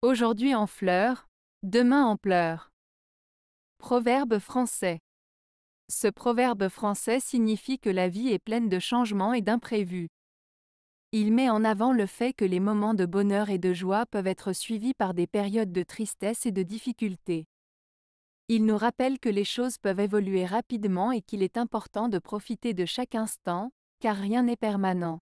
Aujourd'hui en fleurs, demain en pleurs. Proverbe français. Ce proverbe français signifie que la vie est pleine de changements et d'imprévus. Il met en avant le fait que les moments de bonheur et de joie peuvent être suivis par des périodes de tristesse et de difficultés. Il nous rappelle que les choses peuvent évoluer rapidement et qu'il est important de profiter de chaque instant, car rien n'est permanent.